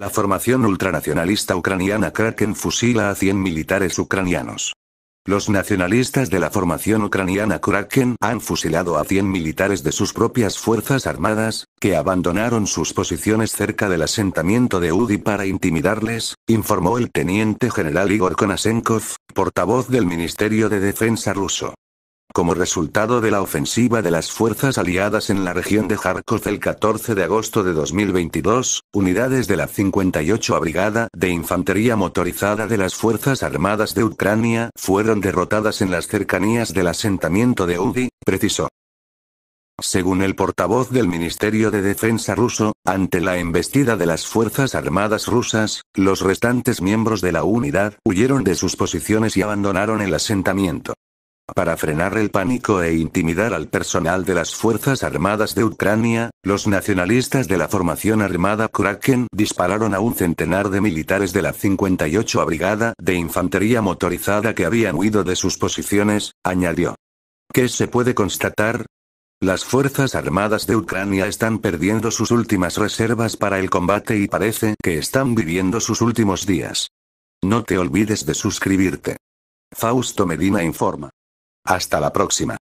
La formación ultranacionalista ucraniana Kraken fusila a 100 militares ucranianos. Los nacionalistas de la formación ucraniana Kraken han fusilado a 100 militares de sus propias fuerzas armadas, que abandonaron sus posiciones cerca del asentamiento de Udi para intimidarles, informó el teniente general Igor Konasenkov, portavoz del Ministerio de Defensa ruso. Como resultado de la ofensiva de las fuerzas aliadas en la región de Kharkov el 14 de agosto de 2022, unidades de la 58 Brigada de Infantería Motorizada de las Fuerzas Armadas de Ucrania fueron derrotadas en las cercanías del asentamiento de Udi, precisó. Según el portavoz del Ministerio de Defensa ruso, ante la embestida de las Fuerzas Armadas rusas, los restantes miembros de la unidad huyeron de sus posiciones y abandonaron el asentamiento. Para frenar el pánico e intimidar al personal de las Fuerzas Armadas de Ucrania, los nacionalistas de la formación armada Kraken dispararon a un centenar de militares de la 58 Brigada de Infantería Motorizada que habían huido de sus posiciones, añadió. ¿Qué se puede constatar? Las Fuerzas Armadas de Ucrania están perdiendo sus últimas reservas para el combate y parece que están viviendo sus últimos días. No te olvides de suscribirte. Fausto Medina informa. Hasta la próxima.